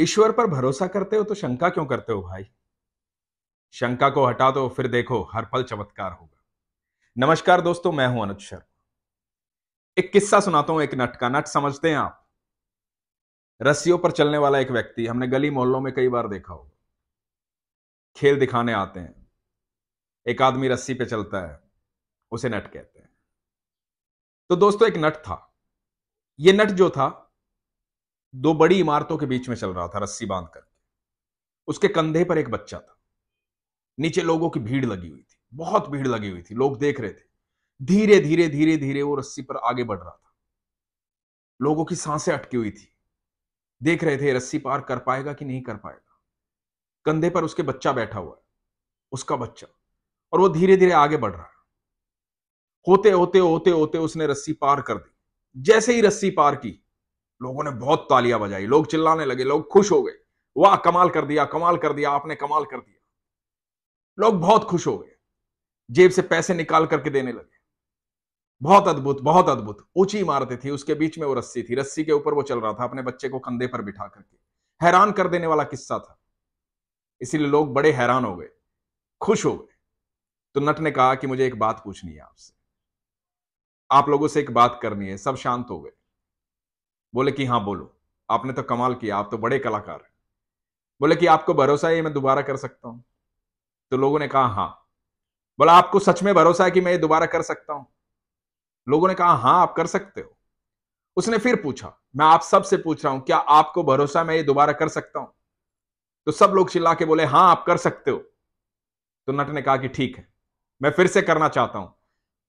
ईश्वर पर भरोसा करते हो तो शंका क्यों करते हो भाई शंका को हटा दो फिर देखो हर पल चमत्कार होगा नमस्कार दोस्तों मैं हूं अनुज शर्मा एक किस्सा सुनाता हूं एक नट का नट समझते हैं आप रस्सियों पर चलने वाला एक व्यक्ति हमने गली मोहल्लों में कई बार देखा होगा खेल दिखाने आते हैं एक आदमी रस्सी पे चलता है उसे नट कहते हैं तो दोस्तों एक नट था ये नट जो था दो बड़ी इमारतों के बीच में चल रहा था रस्सी बांध कर उसके कंधे पर एक बच्चा था नीचे लोगों की भीड़ लगी हुई थी बहुत भीड़ लगी हुई थी लोग देख रहे थे धीरे धीरे धीरे धीरे वो रस्सी पर आगे बढ़ रहा था लोगों की सांसें अटकी हुई थी देख रहे थे रस्सी पार कर पाएगा कि नहीं कर पाएगा कंधे पर उसके बच्चा बैठा हुआ है उसका बच्चा और वो धीरे धीरे आगे बढ़ रहा होते होते होते होते उसने रस्सी पार कर दी जैसे ही रस्सी पार की लोगों ने बहुत तालियां बजाई लोग चिल्लाने लगे लोग खुश हो गए वाह कमाल कर दिया कमाल कर दिया आपने कमाल कर दिया लोग बहुत खुश हो गए जेब से पैसे निकाल करके देने लगे बहुत अद्भुत बहुत अद्भुत ऊंची इमारतें थी उसके बीच में वो रस्सी थी रस्सी के ऊपर वो चल रहा था अपने बच्चे को कंधे पर बिठा करके हैरान कर देने वाला किस्सा था इसीलिए लोग बड़े हैरान हो गए खुश हो गए तो नट ने कहा कि मुझे एक बात पूछनी है आपसे आप लोगों से एक बात करनी है सब शांत हो गए बोले कि हाँ बोलो आपने तो कमाल किया आप तो बड़े कलाकार हैं बोले कि आपको भरोसा है मैं दोबारा कर सकता हूं तो लोगों ने कहा हाँ बोला आपको सच में भरोसा है कि मैं ये दोबारा कर सकता हूं लोगों ने कहा हाँ आप कर सकते हो उसने फिर पूछा मैं आप सब से पूछ रहा हूं क्या आपको भरोसा मैं ये दोबारा कर सकता हूं तो सब लोग चिल्ला के बोले हाँ आप कर सकते हो तो नट ने कहा कि ठीक है मैं फिर से करना चाहता हूं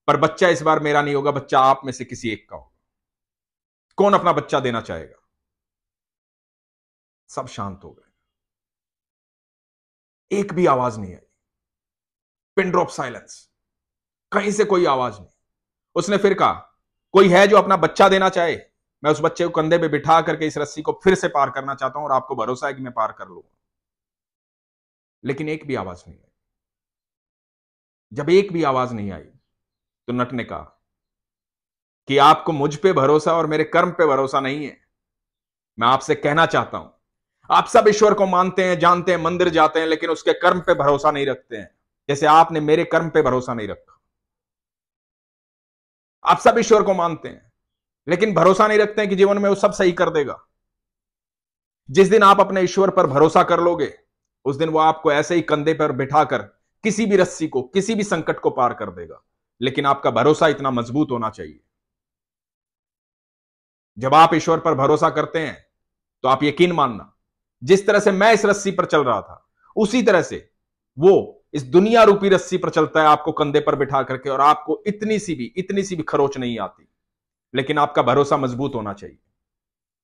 पर बच्चा इस बार मेरा नहीं होगा बच्चा आप में से किसी एक का होगा कौन अपना बच्चा देना चाहेगा सब शांत हो गए एक भी आवाज नहीं आई पिन ड्रॉप साइलेंस कहीं से कोई आवाज नहीं उसने फिर कहा कोई है जो अपना बच्चा देना चाहे मैं उस बच्चे को कंधे पे बिठा करके इस रस्सी को फिर से पार करना चाहता हूं और आपको भरोसा है कि मैं पार कर लूंगा लेकिन एक भी आवाज नहीं आई जब एक भी आवाज नहीं आई तो नट ने कहा कि आपको मुझ पे भरोसा और मेरे कर्म पे भरोसा नहीं है मैं आपसे कहना चाहता हूं आप सब ईश्वर को मानते हैं जानते हैं मंदिर जाते हैं लेकिन उसके कर्म पे भरोसा नहीं रखते हैं जैसे आपने मेरे कर्म पे भरोसा नहीं रखा आप सब ईश्वर को मानते हैं लेकिन भरोसा नहीं रखते हैं कि जीवन में वो सब सही कर देगा जिस दिन आप अपने ईश्वर पर भरोसा कर लोगे उस दिन वो आपको ऐसे ही कंधे पर बिठाकर किसी भी रस्सी को किसी भी संकट को पार कर देगा लेकिन आपका भरोसा इतना मजबूत होना चाहिए जब आप ईश्वर पर भरोसा करते हैं तो आप यकीन मानना जिस तरह से मैं इस रस्सी पर चल रहा था उसी तरह से वो इस दुनिया रूपी रस्सी पर चलता है आपको कंधे पर बिठा करके और आपको इतनी सी भी इतनी सी भी खरोच नहीं आती लेकिन आपका भरोसा मजबूत होना चाहिए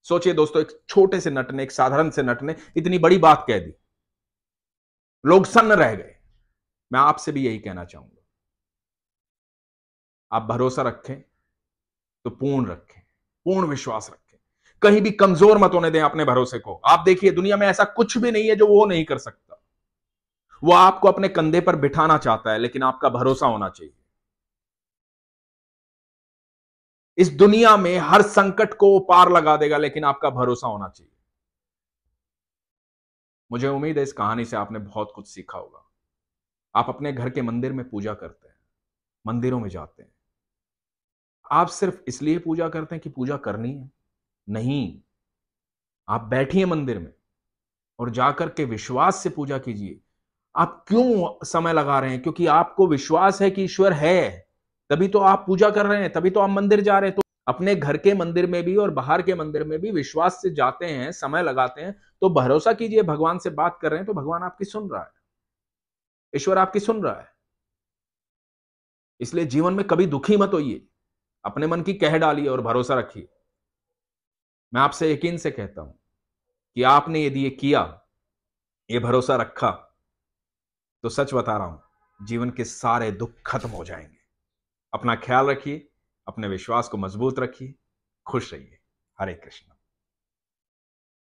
सोचिए दोस्तों एक छोटे से नट ने एक साधारण से नट ने इतनी बड़ी बात कह दी लोग सन्न रह गए मैं आपसे भी यही कहना चाहूंगा आप भरोसा रखें तो पूर्ण रखें पूर्ण विश्वास रखें कहीं भी कमजोर मत होने दें अपने भरोसे को आप देखिए दुनिया में ऐसा कुछ भी नहीं है जो वो नहीं कर सकता वो आपको अपने कंधे पर बिठाना चाहता है लेकिन आपका भरोसा होना चाहिए इस दुनिया में हर संकट को पार लगा देगा लेकिन आपका भरोसा होना चाहिए मुझे उम्मीद है इस कहानी से आपने बहुत कुछ सीखा होगा आप अपने घर के मंदिर में पूजा करते हैं मंदिरों में जाते हैं आप सिर्फ इसलिए पूजा करते हैं कि पूजा करनी है नहीं आप बैठिए मंदिर में और जाकर के विश्वास से पूजा कीजिए आप क्यों समय लगा रहे हैं क्योंकि आपको विश्वास है कि ईश्वर है तभी तो आप पूजा कर रहे हैं तभी तो आप मंदिर जा रहे हैं तो अपने घर के मंदिर में भी और बाहर के मंदिर में भी विश्वास से जाते हैं समय लगाते हैं तो भरोसा कीजिए भगवान से बात कर रहे हैं तो भगवान आपकी सुन रहा है ईश्वर आपकी सुन रहा है इसलिए जीवन में कभी दुखी मत होइए अपने मन की कह डालिए और भरोसा रखिए मैं आपसे यकीन से कहता हूं कि आपने यदि ये किया ये भरोसा रखा तो सच बता रहा हूं जीवन के सारे दुख खत्म हो जाएंगे अपना ख्याल रखिए अपने विश्वास को मजबूत रखिए खुश रहिए हरे कृष्ण